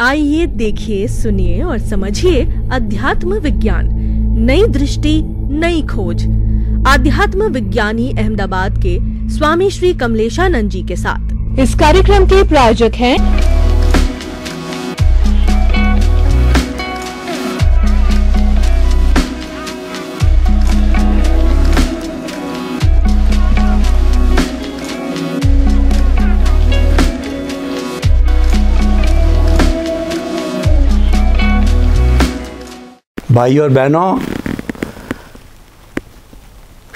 आइए देखिए सुनिए और समझिए अध्यात्म विज्ञान नई दृष्टि नई खोज आध्यात्म विज्ञानी अहमदाबाद के स्वामी श्री कमलेशानंद जी के साथ इस कार्यक्रम के प्रायोजक हैं भाई और बहनों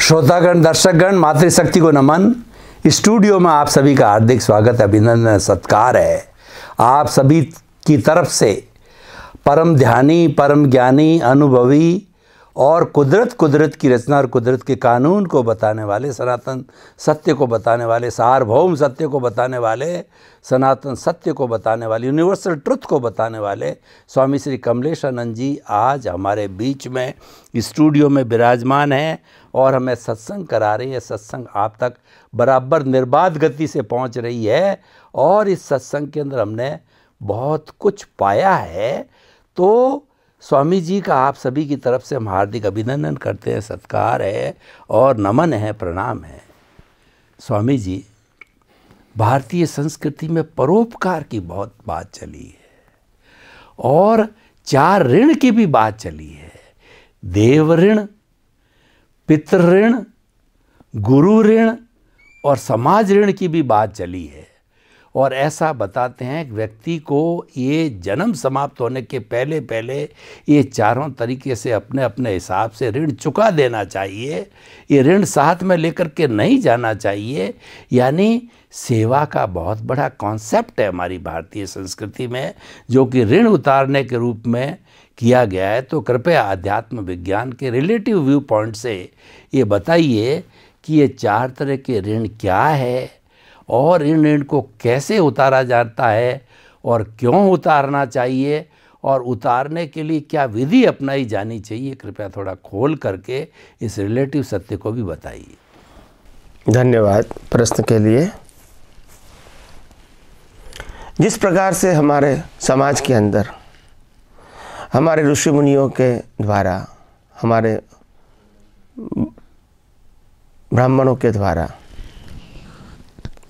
श्रोतागण दर्शकगण मातृशक्ति को नमन स्टूडियो में आप सभी का हार्दिक स्वागत अभिनंदन सत्कार है आप सभी की तरफ से परम ध्यानी परम ज्ञानी अनुभवी और कुदरत कुदरत की रचना और कुदरत के कानून को बताने वाले सनातन सत्य को बताने वाले सार्वभौम सत्य को बताने वाले सनातन सत्य को बताने वाले यूनिवर्सल ट्रुथ को बताने वाले स्वामी श्री कमलेशानंद जी आज हमारे बीच में स्टूडियो में विराजमान हैं और हमें सत्संग करा रहे हैं सत्संग आप तक बराबर निर्बाध गति से पहुँच रही है और इस सत्संग के अंदर हमने बहुत कुछ पाया है तो स्वामी जी का आप सभी की तरफ से हम हार्दिक अभिनंदन करते हैं सत्कार है और नमन है प्रणाम है स्वामी जी भारतीय संस्कृति में परोपकार की बहुत बात चली है और चार ऋण की भी बात चली है देव ऋण पितृ ऋण गुरु ऋण और समाज ऋण की भी बात चली है और ऐसा बताते हैं व्यक्ति को ये जन्म समाप्त होने के पहले पहले ये चारों तरीके से अपने अपने हिसाब से ऋण चुका देना चाहिए ये ऋण साथ में लेकर के नहीं जाना चाहिए यानी सेवा का बहुत बड़ा कॉन्सेप्ट है हमारी भारतीय संस्कृति में जो कि ऋण उतारने के रूप में किया गया है तो कृपया अध्यात्म विज्ञान के रिलेटिव व्यू पॉइंट से ये बताइए कि ये चार तरह के ऋण क्या है और इन ऋण को कैसे उतारा जाता है और क्यों उतारना चाहिए और उतारने के लिए क्या विधि अपनाई जानी चाहिए कृपया थोड़ा खोल करके इस रिलेटिव सत्य को भी बताइए धन्यवाद प्रश्न के लिए जिस प्रकार से हमारे समाज के अंदर हमारे ऋषि मुनियों के द्वारा हमारे ब्राह्मणों के द्वारा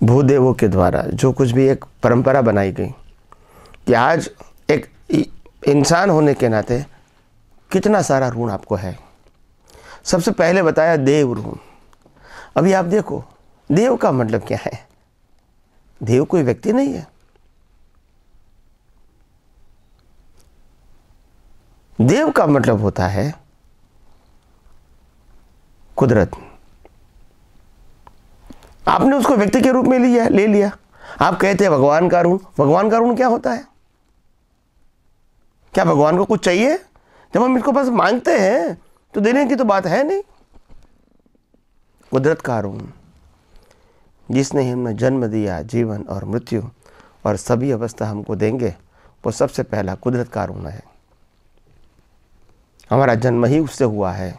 भूदेवों के द्वारा जो कुछ भी एक परंपरा बनाई गई कि आज एक इंसान होने के नाते कितना सारा ऋण आपको है सबसे पहले बताया देव ऋण अभी आप देखो देव का मतलब क्या है देव कोई व्यक्ति नहीं है देव का मतलब होता है कुदरत आपने उसको व्यक्ति के रूप में लिया ले लिया आप कहते हैं भगवान का ऋण भगवान का ऋण क्या होता है क्या भगवान को कुछ चाहिए जब हम इसको बस मांगते हैं तो देने की तो बात है नहीं कुदरत का ऋण जिसने हमें जन्म दिया जीवन और मृत्यु और सभी अवस्था हमको देंगे वो सबसे पहला कुदरत का ऋण है हमारा जन्म ही उससे हुआ है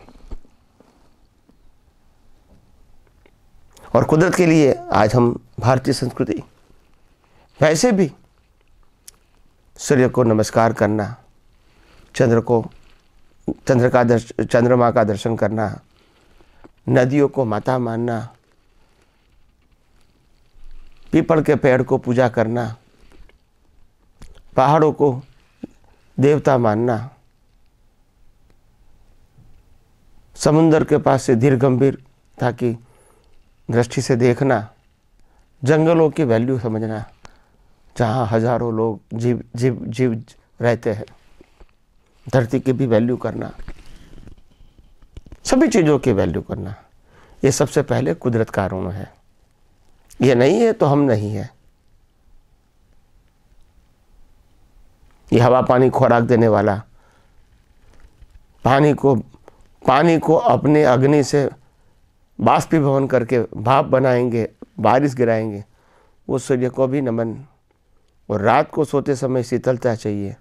और कुदरत के लिए आज हम भारतीय संस्कृति वैसे भी सूर्य को नमस्कार करना चंद्र को चंद्र का दर्शन चंद्रमा का दर्शन करना नदियों को माता मानना पीपल के पेड़ को पूजा करना पहाड़ों को देवता मानना समुंदर के पास से धीर गंभीर ताकि दृष्टि से देखना जंगलों की वैल्यू समझना जहाँ हजारों लोग जीव जीव जीव रहते हैं धरती की भी वैल्यू करना सभी चीज़ों की वैल्यू करना ये सबसे पहले कुदरत का ऋण है ये नहीं है तो हम नहीं है ये हवा पानी खुराक देने वाला पानी को पानी को अपने अग्नि से बाष्पीभवन करके भाप बनाएंगे बारिश गिराएंगे वो सूर्य को भी नमन और रात को सोते समय शीतलता चाहिए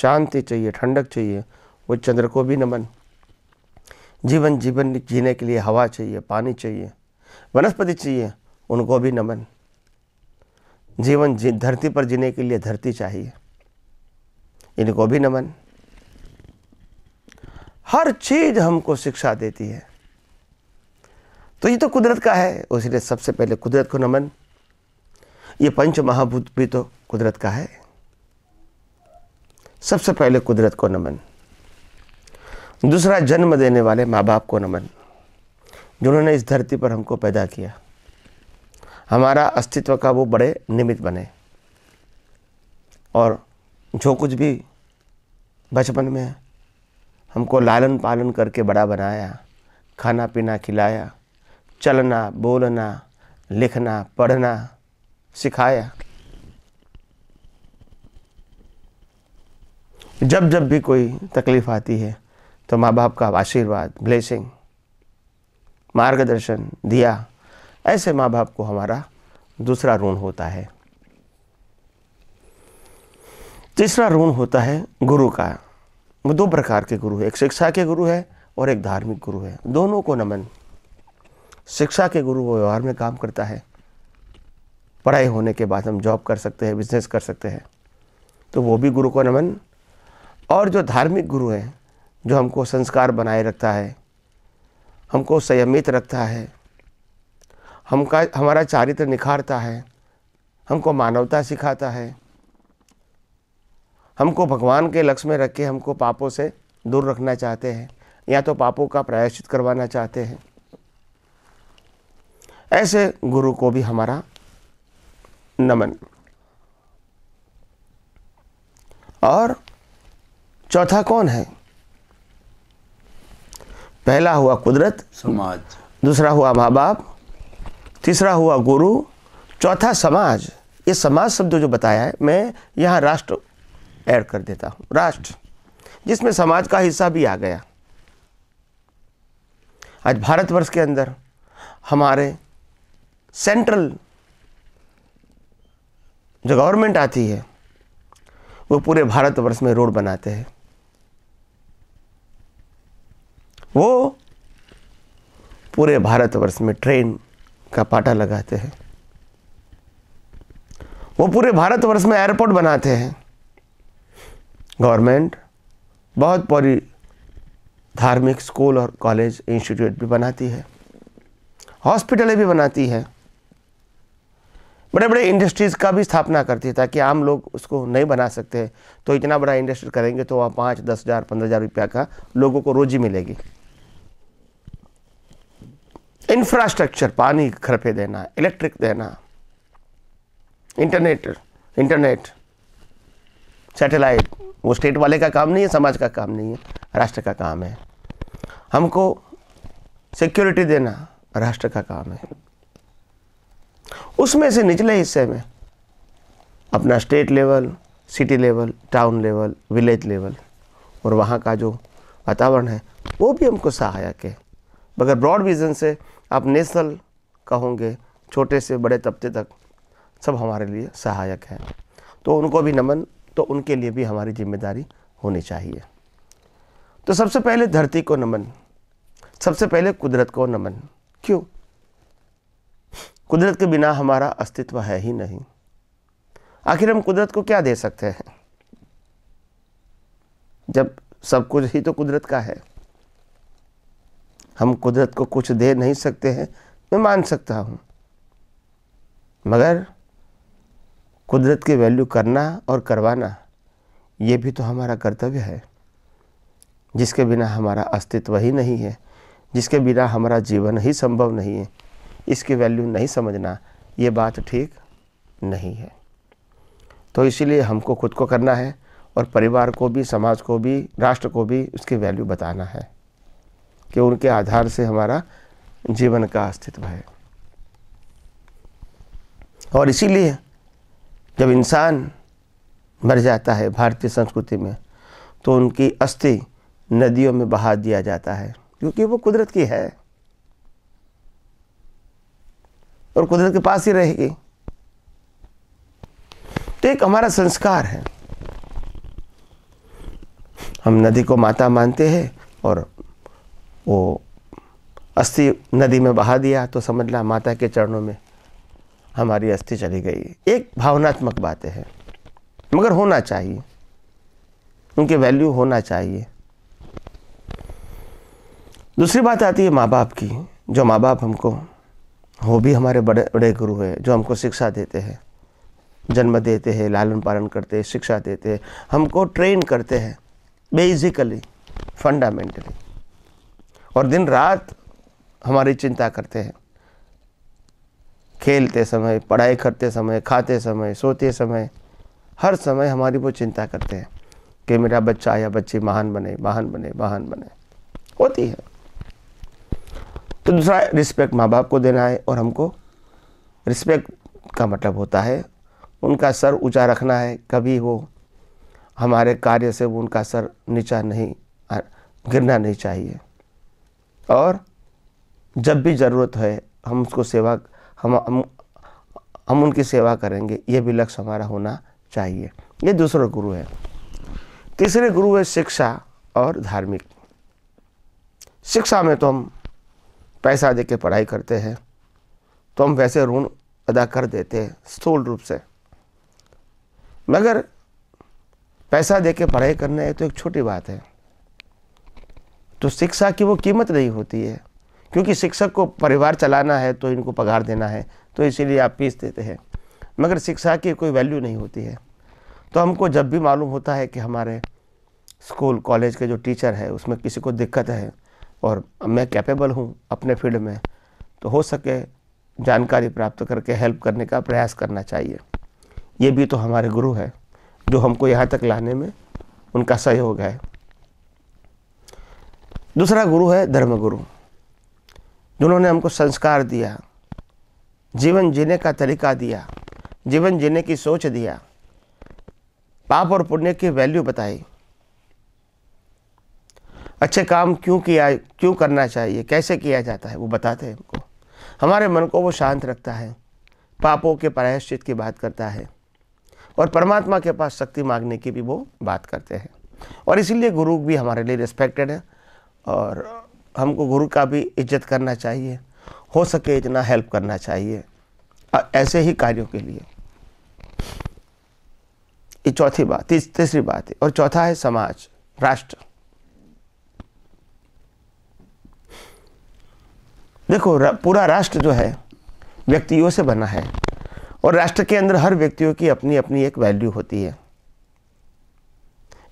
शांति चाहिए ठंडक चाहिए वो चंद्र को भी नमन जीवन जीवन जीने के लिए हवा चाहिए पानी चाहिए वनस्पति चाहिए उनको भी नमन जीवन जी धरती पर जीने के लिए धरती चाहिए इनको भी नमन हर चीज़ हमको शिक्षा देती है तो ये तो कुदरत का है इसलिए सबसे पहले कुदरत को नमन ये पंच महाभूत भी तो कुदरत का है सबसे पहले कुदरत को नमन दूसरा जन्म देने वाले माँ बाप को नमन जिन्होंने इस धरती पर हमको पैदा किया हमारा अस्तित्व का वो बड़े निमित्त बने और जो कुछ भी बचपन में हमको लालन पालन करके बड़ा बनाया खाना पीना खिलाया चलना बोलना लिखना पढ़ना सिखाया जब जब भी कोई तकलीफ आती है तो माँ बाप का आशीर्वाद ब्लेसिंग मार्गदर्शन दिया ऐसे माँ बाप को हमारा दूसरा ऋण होता है तीसरा ऋण होता है गुरु का वो दो प्रकार के गुरु है एक शिक्षा के गुरु है और एक धार्मिक गुरु है दोनों को नमन शिक्षा के गुरु वो व्यवहार में काम करता है पढ़ाई होने के बाद हम जॉब कर सकते हैं बिजनेस कर सकते हैं तो वो भी गुरु को नमन और जो धार्मिक गुरु हैं जो हमको संस्कार बनाए रखता है हमको संयमित रखता है हमका हमारा चारित्र निखारता है हमको मानवता सिखाता है हमको भगवान के लक्ष्य में रख के हमको पापों से दूर रखना चाहते हैं या तो पापों का प्रायश्चित करवाना चाहते हैं ऐसे गुरु को भी हमारा नमन और चौथा कौन है पहला हुआ कुदरत समाज दूसरा हुआ माँ बाप तीसरा हुआ गुरु चौथा समाज ये समाज शब्द जो बताया है मैं यहाँ राष्ट्र ऐड कर देता हूँ राष्ट्र जिसमें समाज का हिस्सा भी आ गया आज भारतवर्ष के अंदर हमारे सेंट्रल जो गवर्नमेंट आती है वो पूरे भारतवर्ष में रोड बनाते हैं वो पूरे भारतवर्ष में ट्रेन का पाटा लगाते हैं वो पूरे भारतवर्ष में एयरपोर्ट बनाते हैं गवर्नमेंट बहुत बड़ी धार्मिक स्कूल और कॉलेज इंस्टीट्यूट भी बनाती है हॉस्पिटलें भी बनाती है बड़े बड़े इंडस्ट्रीज़ का भी स्थापना करती है ताकि आम लोग उसको नहीं बना सकते तो इतना बड़ा इंडस्ट्री करेंगे तो वहाँ पाँच दस हज़ार पंद्रह हज़ार रुपया का लोगों को रोजी मिलेगी इंफ्रास्ट्रक्चर पानी खरपे देना इलेक्ट्रिक देना इंटरनेट इंटरनेट सैटेलाइट वो स्टेट वाले का काम नहीं है समाज का काम नहीं है राष्ट्र का काम है हमको सिक्योरिटी देना राष्ट्र का काम है उसमें से निचले हिस्से में अपना state level city level town level village level और वहाँ का जो वातावरण है वो भी हमको सहायक है मगर ब्रॉड विज़न से आप नेशनल कहोगे छोटे से बड़े तबके तक सब हमारे लिए सहायक हैं तो उनको भी नमन तो उनके लिए भी हमारी जिम्मेदारी होनी चाहिए तो सबसे पहले धरती को नमन सबसे पहले कुदरत को नमन क्यों कुदरत के बिना हमारा अस्तित्व है ही नहीं आखिर हम कुदरत को क्या दे सकते हैं जब सब कुछ ही तो कुदरत का है हम कुदरत को कुछ दे नहीं सकते हैं मैं मान सकता हूँ मगर कुदरत की वैल्यू करना और करवाना ये भी तो हमारा कर्तव्य है जिसके बिना हमारा अस्तित्व ही नहीं है जिसके बिना हमारा जीवन ही संभव नहीं है इसकी वैल्यू नहीं समझना ये बात ठीक नहीं है तो इसीलिए हमको खुद को करना है और परिवार को भी समाज को भी राष्ट्र को भी उसकी वैल्यू बताना है कि उनके आधार से हमारा जीवन का अस्तित्व है और इसीलिए जब इंसान मर जाता है भारतीय संस्कृति में तो उनकी अस्थि नदियों में बहा दिया जाता है क्योंकि वो कुदरत की है और कुदरत के पास ही रहेगी तो एक हमारा संस्कार है हम नदी को माता मानते हैं और वो अस्थि नदी में बहा दिया तो ला माता के चरणों में हमारी अस्थि चली गई एक भावनात्मक बात है मगर होना चाहिए उनके वैल्यू होना चाहिए दूसरी बात आती है माँ बाप की जो माँ बाप हमको वो भी हमारे बड़े बड़े गुरु हैं जो हमको शिक्षा देते हैं जन्म देते हैं लालन पालन करते हैं शिक्षा देते हैं हमको ट्रेन करते हैं बेसिकली फंडामेंटली और दिन रात हमारी चिंता करते हैं खेलते समय पढ़ाई करते समय खाते समय सोते समय हर समय हमारी वो चिंता करते हैं कि मेरा बच्चा या बच्ची महान बने महान बने महान बने होती है तो दूसरा रिस्पेक्ट माँ बाप को देना है और हमको रिस्पेक्ट का मतलब होता है उनका सर ऊंचा रखना है कभी वो हमारे कार्य से वो उनका सर नीचा नहीं गिरना नहीं चाहिए और जब भी ज़रूरत है हम उसको सेवा हम हम, हम उनकी सेवा करेंगे ये भी लक्ष्य हमारा होना चाहिए ये दूसरा गुरु है तीसरे गुरु है शिक्षा और धार्मिक शिक्षा में तो हम पैसा दे के पढ़ाई करते हैं तो हम वैसे ऋण अदा कर देते हैं स्थूल रूप से मगर पैसा दे के पढ़ाई करना है तो एक छोटी बात है तो शिक्षा की वो कीमत नहीं होती है क्योंकि शिक्षक को परिवार चलाना है तो इनको पगार देना है तो इसीलिए आप फीस देते हैं मगर शिक्षा की कोई वैल्यू नहीं होती है तो हमको जब भी मालूम होता है कि हमारे स्कूल कॉलेज के जो टीचर है उसमें किसी को दिक्कत है और मैं कैपेबल हूँ अपने फील्ड में तो हो सके जानकारी प्राप्त करके हेल्प करने का प्रयास करना चाहिए ये भी तो हमारे गुरु है जो हमको यहाँ तक लाने में उनका सहयोग है दूसरा गुरु है धर्मगुरु जिन्होंने हमको संस्कार दिया जीवन जीने का तरीका दिया जीवन जीने की सोच दिया पाप और पुण्य की वैल्यू बताई अच्छे काम क्यों किया क्यों करना चाहिए कैसे किया जाता है वो बताते हैं हमको हमारे मन को वो शांत रखता है पापों के प्रायश्चित की बात करता है और परमात्मा के पास शक्ति मांगने की भी वो बात करते हैं और इसीलिए गुरु भी हमारे लिए रिस्पेक्टेड है और हमको गुरु का भी इज्जत करना चाहिए हो सके इतना हेल्प करना चाहिए ऐसे ही कार्यों के लिए ये चौथी बात तीसरी बात है और चौथा है समाज राष्ट्र देखो पूरा राष्ट्र जो है व्यक्तियों से बना है और राष्ट्र के अंदर हर व्यक्तियों की अपनी अपनी एक वैल्यू होती है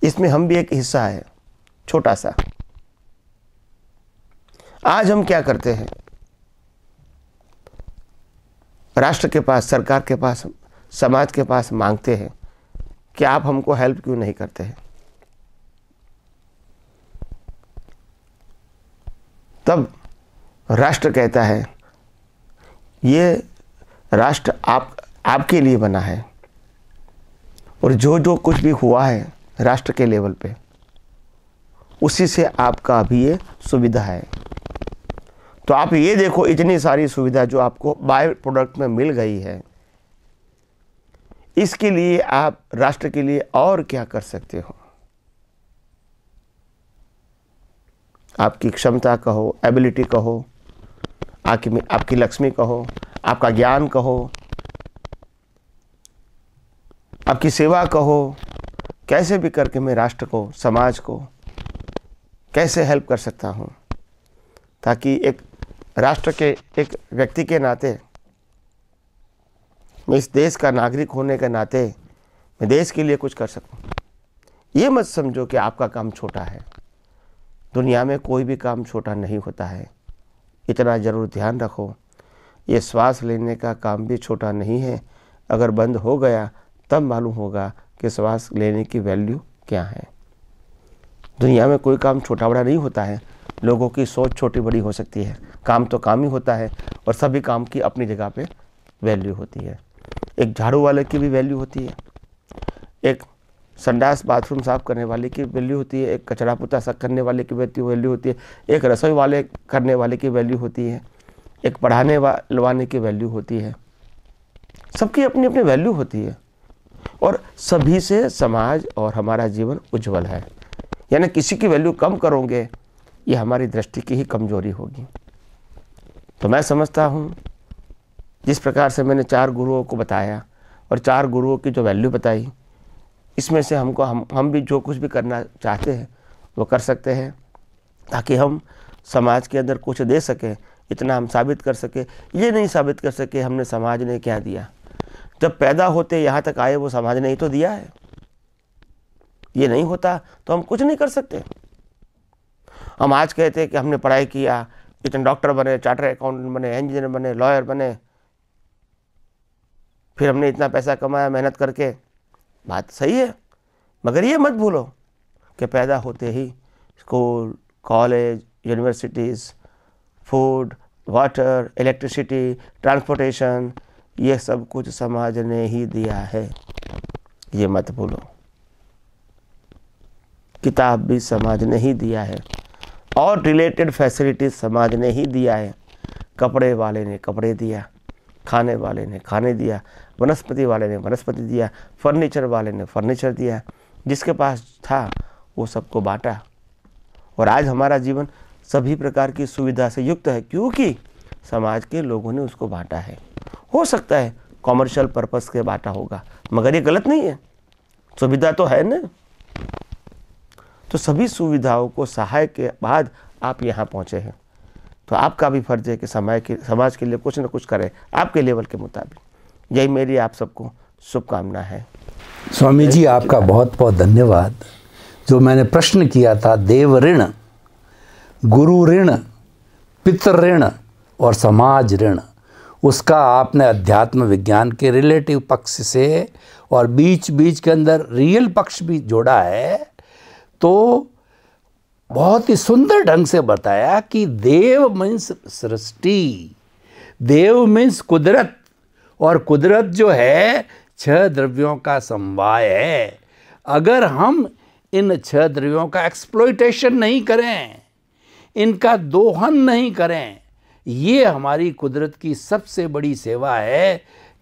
इसमें हम भी एक हिस्सा है छोटा सा आज हम क्या करते हैं राष्ट्र के पास सरकार के पास समाज के पास मांगते हैं कि आप हमको हेल्प क्यों नहीं करते हैं तब राष्ट्र कहता है ये राष्ट्र आप आपके लिए बना है और जो जो कुछ भी हुआ है राष्ट्र के लेवल पे उसी से आपका अभी ये सुविधा है तो आप ये देखो इतनी सारी सुविधा जो आपको बाय प्रोडक्ट में मिल गई है इसके लिए आप राष्ट्र के लिए और क्या कर सकते हो आपकी क्षमता कहो एबिलिटी कहो आपकी आपकी लक्ष्मी कहो आपका ज्ञान कहो आपकी सेवा कहो कैसे भी करके मैं राष्ट्र को समाज को कैसे हेल्प कर सकता हूँ ताकि एक राष्ट्र के एक व्यक्ति के नाते मैं इस देश का नागरिक होने के नाते मैं देश के लिए कुछ कर सकूँ ये मत समझो कि आपका काम छोटा है दुनिया में कोई भी काम छोटा नहीं होता है इतना ज़रूर ध्यान रखो ये श्वास लेने का काम भी छोटा नहीं है अगर बंद हो गया तब मालूम होगा कि श्वास लेने की वैल्यू क्या है दुनिया में कोई काम छोटा बड़ा नहीं होता है लोगों की सोच छोटी बड़ी हो सकती है काम तो काम ही होता है और सभी काम की अपनी जगह पे वैल्यू होती है एक झाड़ू वाले की भी वैल्यू होती है एक संडास बाथरूम साफ करने वाले की वैल्यू होती है एक कचरा पुता साफ करने वाले की वैल्यू होती है एक रसोई वाले करने वाले की वैल्यू होती है एक पढ़ाने वाले की वैल्यू होती है सबकी अपनी अपनी वैल्यू होती है और सभी से समाज और हमारा जीवन उज्जवल है यानी किसी की वैल्यू कम करोगे ये हमारी दृष्टि की ही कमजोरी होगी तो मैं समझता हूँ जिस प्रकार से मैंने चार गुरुओं को बताया और चार गुरुओं की जो वैल्यू बताई इसमें से हमको हम हम भी जो कुछ भी करना चाहते हैं वो कर सकते हैं ताकि हम समाज के अंदर कुछ दे सकें इतना हम साबित कर सके ये नहीं साबित कर सके हमने समाज ने क्या दिया जब पैदा होते यहाँ तक आए वो समाज ने ही तो दिया है ये नहीं होता तो हम कुछ नहीं कर सकते हम आज कहते हैं कि हमने पढ़ाई किया इतने डॉक्टर बने चार्टर अकाउंटेंट बने इंजीनियर बने लॉयर बने फिर हमने इतना पैसा कमाया मेहनत करके बात सही है मगर ये मत भूलो कि पैदा होते ही school college universities food water electricity transportation ये सब कुछ समाज ने ही दिया है ये मत भूलो किताब भी समाज ने ही दिया है और रिलेटेड फैसिलिटीज़ समाज ने ही दिया है कपड़े वाले ने कपड़े दिया खाने वाले ने खाने दिया वनस्पति वाले ने वनस्पति दिया फर्नीचर वाले ने फर्नीचर दिया जिसके पास था वो सबको बांटा और आज हमारा जीवन सभी प्रकार की सुविधा से युक्त है क्योंकि समाज के लोगों ने उसको बांटा है हो सकता है कॉमर्शियल पर्पस के बांटा होगा मगर ये गलत नहीं है सुविधा तो है ना तो सभी सुविधाओं को सहाय के बाद आप यहाँ पहुँचे हैं तो आपका भी फर्ज है कि समय के समाज के लिए कुछ ना कुछ करें आपके लेवल के मुताबिक यही मेरी आप सबको शुभकामना है स्वामी जी आपका बहुत बहुत धन्यवाद जो मैंने प्रश्न किया था देव ऋण गुरु ऋण पितृ ऋण और समाज ऋण उसका आपने अध्यात्म विज्ञान के रिलेटिव पक्ष से और बीच बीच के अंदर रियल पक्ष भी जोड़ा है तो बहुत ही सुंदर ढंग से बताया कि देव मीन्स सृष्टि देव मीन्स कुदरत और कुदरत जो है छह द्रव्यों का समवाय है अगर हम इन छह द्रव्यों का एक्सप्लोइटेशन नहीं करें इनका दोहन नहीं करें ये हमारी कुदरत की सबसे बड़ी सेवा है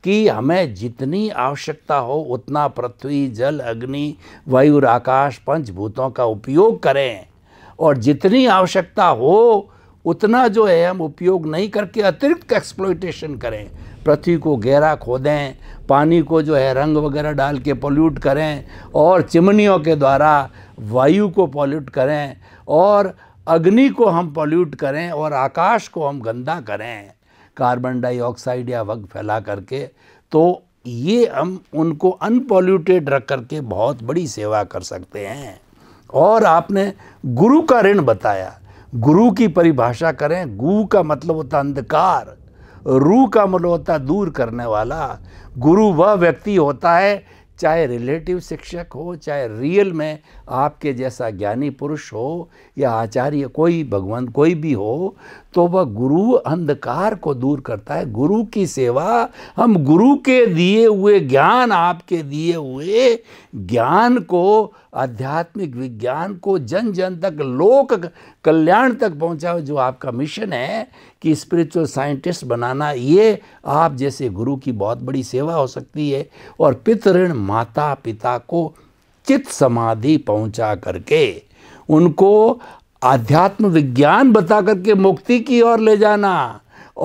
कि हमें जितनी आवश्यकता हो उतना पृथ्वी जल अग्नि वायु आकाश पंचभूतों का उपयोग करें और जितनी आवश्यकता हो उतना जो है हम उपयोग नहीं करके अतिरिक्त एक्सप्लोइटेशन करें पृथ्वी को गहरा खोदें पानी को जो है रंग वगैरह डाल के पोल्यूट करें और चिमनियों के द्वारा वायु को पोल्यूट करें और अग्नि को हम पोल्यूट करें और आकाश को हम गंदा करें कार्बन डाइऑक्साइड या वग फैला करके तो ये हम उनको अनपोल्यूटेड रख करके बहुत बड़ी सेवा कर सकते हैं और आपने गुरु का ऋण बताया गुरु की परिभाषा करें गु का मतलब होता अंधकार रू का मतलब होता दूर करने वाला गुरु वह व्यक्ति होता है चाहे रिलेटिव शिक्षक हो चाहे रियल में आपके जैसा ज्ञानी पुरुष हो या आचार्य कोई भगवान कोई भी हो तो वह गुरु अंधकार को दूर करता है गुरु की सेवा हम गुरु के दिए हुए ज्ञान आपके दिए हुए ज्ञान को आध्यात्मिक विज्ञान को जन जन तक लोक कल्याण तक पहुंचाओ जो आपका मिशन है कि स्पिरिचुअल साइंटिस्ट बनाना ये आप जैसे गुरु की बहुत बड़ी सेवा हो सकती है और पितृण माता पिता को चित समाधि पहुंचा करके उनको आध्यात्म विज्ञान बता करके मुक्ति की ओर ले जाना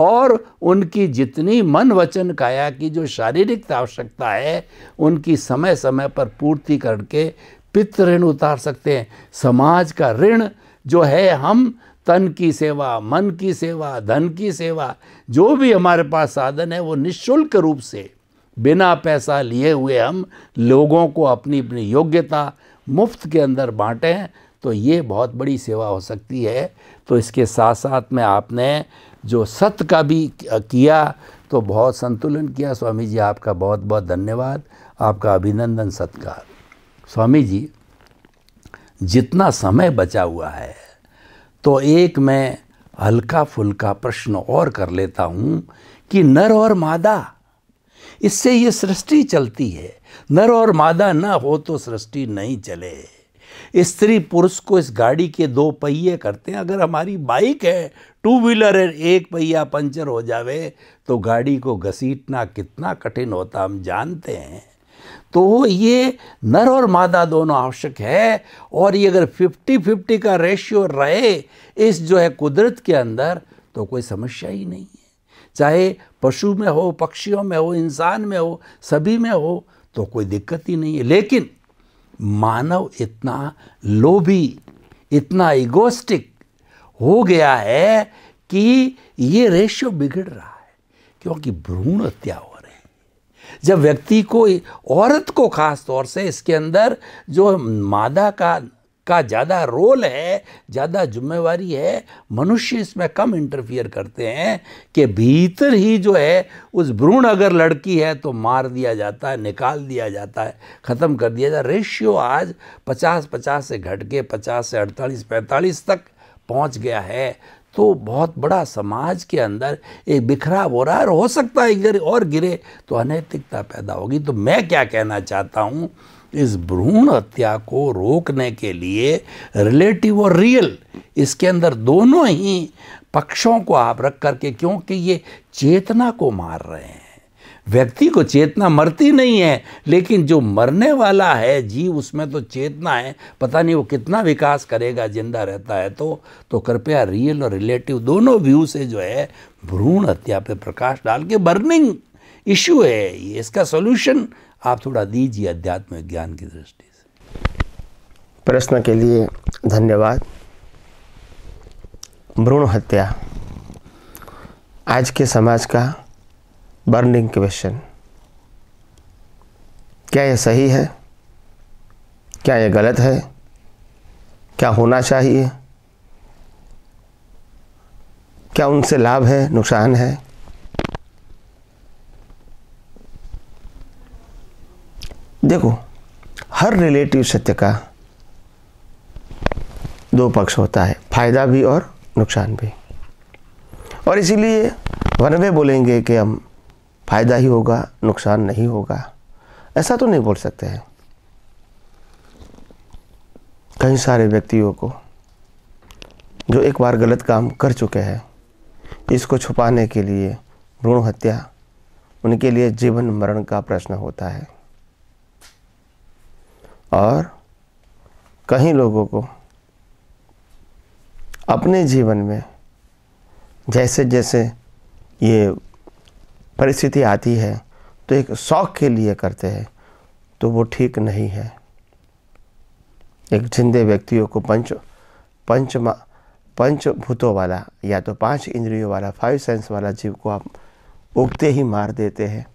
और उनकी जितनी मन वचन काया की जो शारीरिक आवश्यकता है उनकी समय समय पर पूर्ति करके पितृण ऋण उतार सकते हैं समाज का ऋण जो है हम तन की सेवा मन की सेवा धन की सेवा जो भी हमारे पास साधन है वो निशुल्क रूप से बिना पैसा लिए हुए हम लोगों को अपनी अपनी योग्यता मुफ्त के अंदर बांटें तो ये बहुत बड़ी सेवा हो सकती है तो इसके साथ साथ में आपने जो सत्य का भी किया तो बहुत संतुलन किया स्वामी जी आपका बहुत बहुत धन्यवाद आपका अभिनंदन सत्कार स्वामी जी जितना समय बचा हुआ है तो एक मैं हल्का फुल्का प्रश्न और कर लेता हूँ कि नर और मादा इससे ये सृष्टि चलती है नर और मादा ना हो तो सृष्टि नहीं चले स्त्री पुरुष को इस गाड़ी के दो पहिए करते हैं अगर हमारी बाइक है टू व्हीलर है एक पहिया पंचर हो जावे तो गाड़ी को घसीटना कितना कठिन होता हम जानते हैं तो ये नर और मादा दोनों आवश्यक है और ये अगर फिफ्टी फिफ्टी का रेशियो रहे इस जो है कुदरत के अंदर तो कोई समस्या ही नहीं है चाहे पशु में हो पक्षियों में हो इंसान में हो सभी में हो तो कोई दिक्कत ही नहीं है लेकिन मानव इतना लोभी इतना इगोस्टिक हो गया है कि ये रेशियो बिगड़ रहा है क्योंकि भ्रूण हत्या हो रही है जब व्यक्ति को औरत को खास तौर से इसके अंदर जो मादा का का ज़्यादा रोल है ज़्यादा जिम्मेवारी है मनुष्य इसमें कम इंटरफियर करते हैं कि भीतर ही जो है उस भ्रूण अगर लड़की है तो मार दिया जाता है निकाल दिया जाता है ख़त्म कर दिया जाता है रेशियो आज 50 50 से घट के 50 से 48 45 तक पहुंच गया है तो बहुत बड़ा समाज के अंदर एक बिखराव हो रहा है और हो सकता है इधर और गिरे तो अनैतिकता पैदा होगी तो मैं क्या कहना चाहता हूँ इस भ्रूण हत्या को रोकने के लिए रिलेटिव और रियल इसके अंदर दोनों ही पक्षों को आप रख करके क्योंकि ये चेतना को मार रहे हैं व्यक्ति को चेतना मरती नहीं है लेकिन जो मरने वाला है जीव उसमें तो चेतना है पता नहीं वो कितना विकास करेगा जिंदा रहता है तो तो कृपया रियल और रिलेटिव दोनों व्यू से जो है भ्रूण हत्या पे प्रकाश डाल के बर्निंग इशू है ये इसका सोल्यूशन आप थोड़ा दीजिए अध्यात्म ज्ञान की दृष्टि से प्रश्न के लिए धन्यवाद भ्रूण हत्या आज के समाज का बर्निंग क्वेश्चन क्या यह सही है क्या यह गलत है क्या होना चाहिए क्या उनसे लाभ है नुकसान है देखो हर रिलेटिव सत्य का दो पक्ष होता है फायदा भी और नुकसान भी और इसीलिए वन वे बोलेंगे कि हम फायदा ही होगा नुकसान नहीं होगा ऐसा तो नहीं बोल सकते हैं कई सारे व्यक्तियों को जो एक बार गलत काम कर चुके हैं इसको छुपाने के लिए भ्रूण हत्या उनके लिए जीवन मरण का प्रश्न होता है और कहीं लोगों को अपने जीवन में जैसे जैसे ये परिस्थिति आती है तो एक शौक़ के लिए करते हैं तो वो ठीक नहीं है एक जिंदे व्यक्तियों को पंच पंच पंचभूतों वाला या तो पांच इंद्रियों वाला फाइव सेंस वाला जीव को आप उगते ही मार देते हैं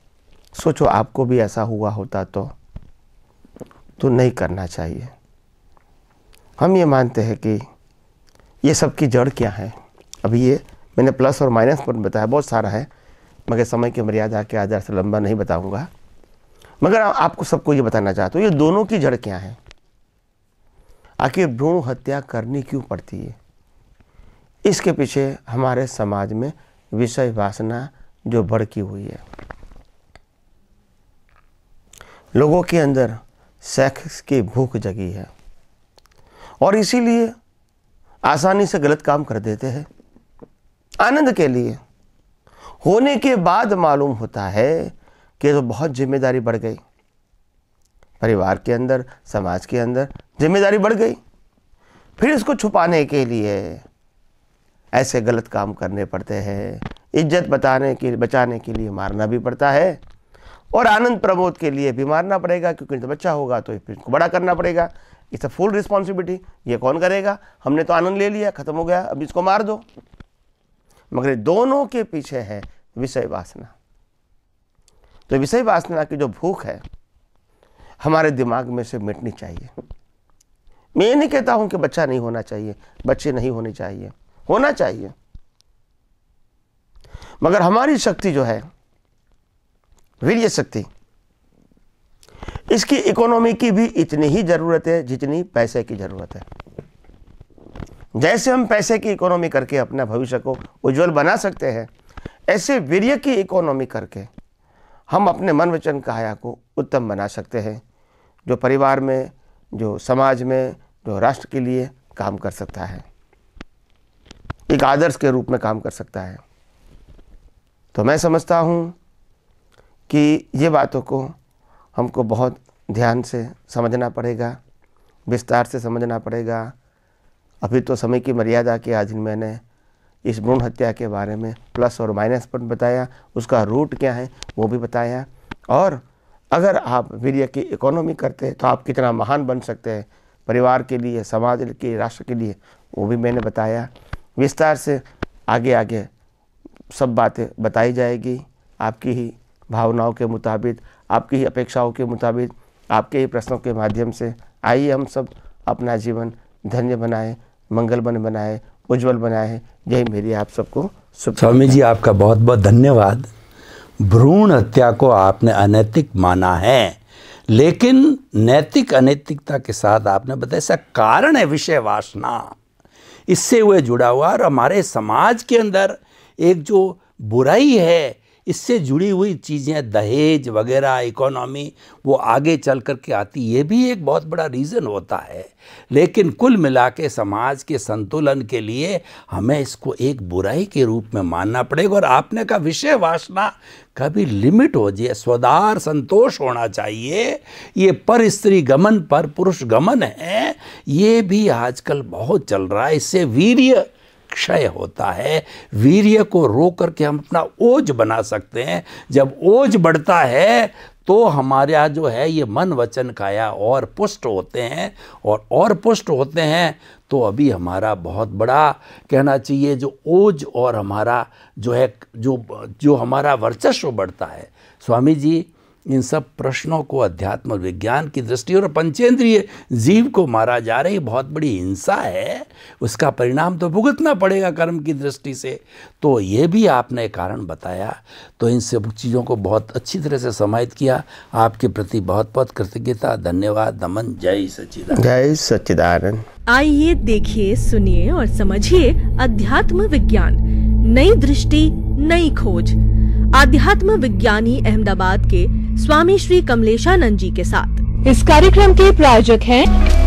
सोचो आपको भी ऐसा हुआ होता तो तो नहीं करना चाहिए हम ये मानते हैं कि ये सब की जड़ क्या है अभी ये मैंने प्लस और माइनस पर बताया बहुत सारा है मगर समय की मर्यादा के आधार से लंबा नहीं बताऊंगा मगर आपको सबको ये बताना चाहता हूँ तो ये दोनों की जड़ क्या है आखिर भ्रूण हत्या करनी क्यों पड़ती है इसके पीछे हमारे समाज में विषय वासना जो भड़की हुई है लोगों के अंदर सेक्स की भूख जगी है और इसीलिए आसानी से गलत काम कर देते हैं आनंद के लिए होने के बाद मालूम होता है कि तो बहुत जिम्मेदारी बढ़ गई परिवार के अंदर समाज के अंदर जिम्मेदारी बढ़ गई फिर इसको छुपाने के लिए ऐसे गलत काम करने पड़ते हैं इज्जत बताने के बचाने के लिए मारना भी पड़ता है और आनंद प्रमोद के लिए भी मारना पड़ेगा क्योंकि जब बच्चा होगा तो इसको बड़ा करना पड़ेगा इस अ फुल रिस्पॉन्सिबिलिटी ये कौन करेगा हमने तो आनंद ले लिया खत्म हो गया अब इसको मार दो मगर दोनों के पीछे है विषय वासना तो विषय वासना की जो भूख है हमारे दिमाग में से मिटनी चाहिए मैं ये नहीं कहता हूं कि बच्चा नहीं होना चाहिए बच्चे नहीं होने चाहिए होना चाहिए मगर हमारी शक्ति जो है वीर्य शक्ति इसकी इकोनॉमी की भी इतनी ही ज़रूरत है जितनी पैसे की ज़रूरत है जैसे हम पैसे की इकोनॉमी करके अपना भविष्य को उज्जवल बना सकते हैं ऐसे वीर्य की इकोनॉमी करके हम अपने मन वचन काया को उत्तम बना सकते हैं जो परिवार में जो समाज में जो राष्ट्र के लिए काम कर सकता है एक आदर्श के रूप में काम कर सकता है तो मैं समझता हूँ कि ये बातों को हमको बहुत ध्यान से समझना पड़ेगा विस्तार से समझना पड़ेगा अभी तो समय की मर्यादा के अधीन मैंने इस भ्रूण हत्या के बारे में प्लस और माइनस पर बताया उसका रूट क्या है वो भी बताया और अगर आप वीर्य की इकोनॉमी करते हैं तो आप कितना महान बन सकते हैं परिवार के लिए समाज के राष्ट्र के लिए वो भी मैंने बताया विस्तार से आगे आगे सब बातें बताई जाएगी आपकी ही भावनाओं के मुताबिक आपकी ही अपेक्षाओं के मुताबिक आपके ही प्रश्नों के माध्यम से आइए हम सब अपना जीवन धन्य बनाए मंगलमय बनाए उज्जवल बनाए यही मेरी आप सबको स्वामी जी आपका बहुत बहुत धन्यवाद भ्रूण हत्या को आपने अनैतिक माना है लेकिन नैतिक अनैतिकता के साथ आपने बताया ऐसा कारण है विषय वासना इससे वह जुड़ा हुआ और हमारे समाज के अंदर एक जो बुराई है इससे जुड़ी हुई चीज़ें दहेज वगैरह इकोनॉमी वो आगे चल कर के आती ये भी एक बहुत बड़ा रीज़न होता है लेकिन कुल मिला के समाज के संतुलन के लिए हमें इसको एक बुराई के रूप में मानना पड़ेगा और आपने का विषय वासना कभी लिमिट हो जाए स्वदार संतोष होना चाहिए ये पर स्त्री गमन पर पुरुष गमन है ये भी आजकल बहुत चल रहा है इससे वीर्य क्षय होता है वीर्य को रो करके हम अपना ओज बना सकते हैं जब ओज बढ़ता है तो हमारा जो है ये मन वचन काया और पुष्ट होते हैं और और पुष्ट होते हैं तो अभी हमारा बहुत बड़ा कहना चाहिए जो ओज और हमारा जो है जो जो हमारा वर्चस्व बढ़ता है स्वामी जी इन सब प्रश्नों को अध्यात्म और विज्ञान की दृष्टि और पंचेंद्रिय जीव को मारा जा रही बहुत बड़ी हिंसा है उसका परिणाम तो भुगतना पड़ेगा कर्म की दृष्टि से तो ये भी आपने कारण बताया तो इन सब चीज़ों को बहुत अच्छी तरह से समाहित किया आपके प्रति बहुत बहुत कृतज्ञता धन्यवाद दमन जय सचिद जय सच्चिदानंद आइए देखिए सुनिए और समझिए अध्यात्म विज्ञान नई दृष्टि नई खोज आध्यात्म विज्ञानी अहमदाबाद के स्वामी श्री कमलेशानंद जी के साथ इस कार्यक्रम के प्रायोजक हैं